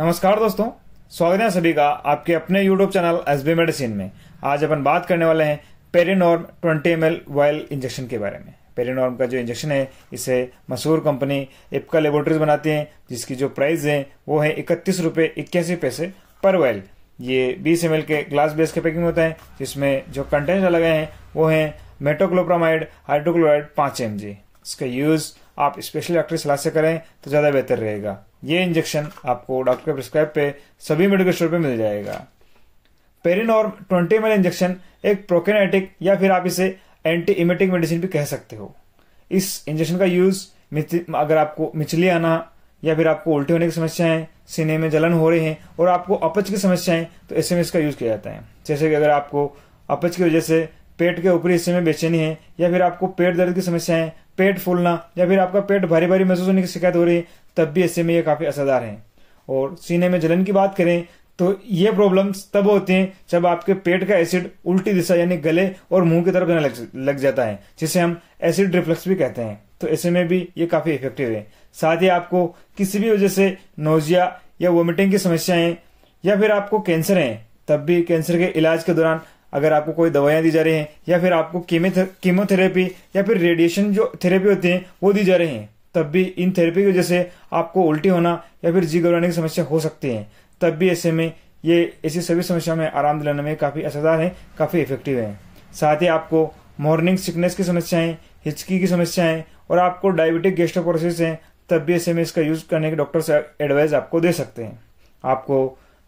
नमस्कार दोस्तों स्वागत है सभी का आपके अपने YouTube channel S B medicine में आज अपन बात करने वाले हैं Perinorm 20 M L vial injection के बारे में पेरिनॉर्म का जो इंजेक्शन है इसे मशहूर कंपनी एपका लेबोरेटरीज बनाती है जिसकी जो प्राइस है वो है इकतीस रुपये इक्यासी पैसे पर वायल ये 20 एम के ग्लास बेस के पैकिंग होता है जिसमें जो कंटेंट अलग हैं वो हैं मेटोक्लोप्रामाइड हाइड्रोक्लोराइड पाँच एम इसका यूज आप स्पेशल डॉक्टर सलाह से करें तो ज्यादा बेहतर रहेगा ये इंजेक्शन आपको डॉक्टर के प्रिस्क्राइब पे सभी मेडिकल स्टोर पे मिल जाएगा पेरिनॉर्म ट्वेंटी एम इंजेक्शन एक प्रोकेनेटिक या फिर आप इसे एंटी इमेटिक मेडिसिन भी कह सकते हो इस इंजेक्शन का यूज अगर आपको मिचली आना या फिर आपको उल्टी होने की समस्याएं सीने में जलन हो रहे हैं और आपको अपच की समस्याएं तो ऐसे में इसका यूज किया जाता है जैसे कि अगर आपको अपच की वजह से पेट के ऊपरी हिस्से में बेचैनी है या फिर आपको पेट दर्द की समस्या है पेट फूलना या फिर आपका पेट भारी भारी महसूस होने की शिकायत हो रही है तब भी ऐसे में ये काफ़ी असरदार है और सीने में जलन की बात करें तो ये प्रॉब्लम तब होती हैं जब आपके पेट का एसिड उल्टी दिशा यानी गले और मुंह की तरफ जाने लग, लग जाता है जिसे हम एसिड रिफ्लक्स भी कहते हैं तो ऐसे में भी ये काफ़ी इफेक्टिव है साथ ही आपको किसी भी वजह से नोजिया या वोमिटिंग की समस्याएं या फिर आपको कैंसर है तब भी कैंसर के इलाज के दौरान अगर आपको कोई दवाइयाँ दी जा रही हैं या फिर आपको कीमोथेरेपी या फिर रेडिएशन जो थेरेपी होती है वो दी जा रही हैं तब भी इन थेरेपी की वजह से आपको उल्टी होना या फिर जी घबराने की समस्या हो सकती है तब भी ऐसे में ये ऐसी सभी समस्या में आराम दिलाने में काफ़ी असरदार है काफ़ी इफेक्टिव है साथ ही आपको मॉर्निंग सिकनेस की समस्याएं हिचकी की समस्याएं और आपको डायबिटिक गेस्टोप्रोसिस हैं तब भी ऐसे में इसका यूज करने के से एडवाइस आपको दे सकते हैं आपको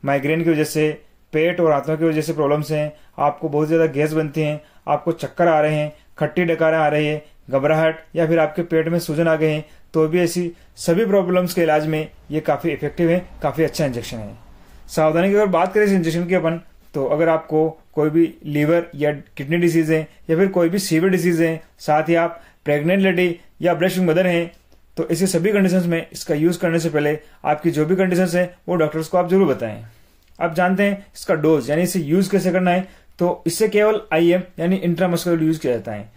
माइग्रेन की वजह से पेट और हाथों की वजह से प्रॉब्लम्स हैं आपको बहुत ज़्यादा गैस बनती हैं आपको चक्कर आ रहे हैं खट्टी डकारें आ रही है घबराहट या फिर आपके पेट में सूजन आ गए हैं तो भी ऐसी सभी प्रॉब्लम्स के इलाज में ये काफ़ी इफेक्टिव है काफ़ी अच्छा इंजेक्शन है सावधानी की अगर बात करें इस इंजेक्शन की अपन तो अगर आपको कोई भी लीवर या किडनी डिजीज है या फिर कोई भी सीवियर डिजीज है साथ ही आप प्रेग्नेंट लेडी या ब्रेस्टिंग मदर हैं तो ऐसी सभी कंडीशंस में इसका यूज़ करने से पहले आपकी जो भी कंडीशंस हैं वो डॉक्टर्स को आप जरूर बताएं आप जानते हैं इसका डोज यानी इसे यूज कैसे करना है तो इससे केवल आई एम यानी इंट्रामस्कुलर यूज किया जाता है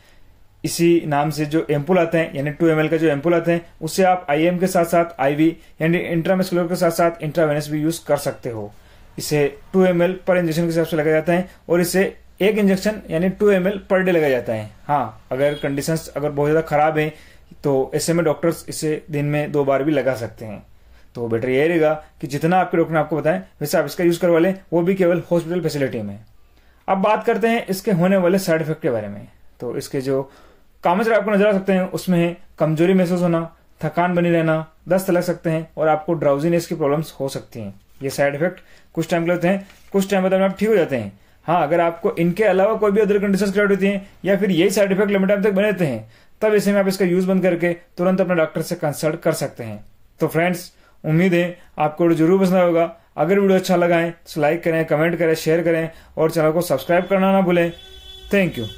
इसी नाम से जो एम्पुल आते हैं यानी टू एम का जो एम्पुल आते हैं उससे आप आई के साथ साथ आईवी यानी इंट्रामस्कुलर के साथ साथ इंट्रावेनस भी यूज कर सकते हो इसे टू एम पर इंजेक्शन के हिसाब से लगाया जाता है और इसे एक इंजेक्शन यानी टू एम पर डे लगाया जाता है हाँ अगर कंडीशंस अगर बहुत ज्यादा खराब है तो ऐसे में डॉक्टर्स इसे दिन में दो बार भी लगा सकते हैं तो बेटर यही रहेगा कि जितना आपके डॉक्टर ने आपको बताएं वैसे आप इसका यूज करवा लें वो भी केवल हॉस्पिटल फैसिलिटी में अब बात करते हैं इसके होने वाले साइड इफेक्ट के बारे में तो इसके जो कामचर आपको नजर आ सकते हैं उसमें है कमजोरी महसूस होना थकान बनी रहना दस्त लग सकते हैं और आपको ड्राउजीनेस की प्रॉब्लम्स हो सकती हैं ये साइड इफेक्ट कुछ टाइम के होते हैं कुछ टाइम बाद आप ठीक हो जाते हैं हाँ अगर आपको इनके अलावा कोई भी अदर कंडीशन क्रिएट होती हैं या फिर यही साइड इफेक्ट लंबे टाइम तक बने रहते हैं तब ऐसे में आप इसका यूज बंद करके तुरंत अपने डॉक्टर से कंसल्ट कर सकते हैं तो फ्रेंड्स उम्मीद है आपको जरूर पसंद होगा अगर वीडियो अच्छा लगा है तो लाइक करें कमेंट करें शेयर करें और चैनल को सब्सक्राइब करना ना भूलें थैंक यू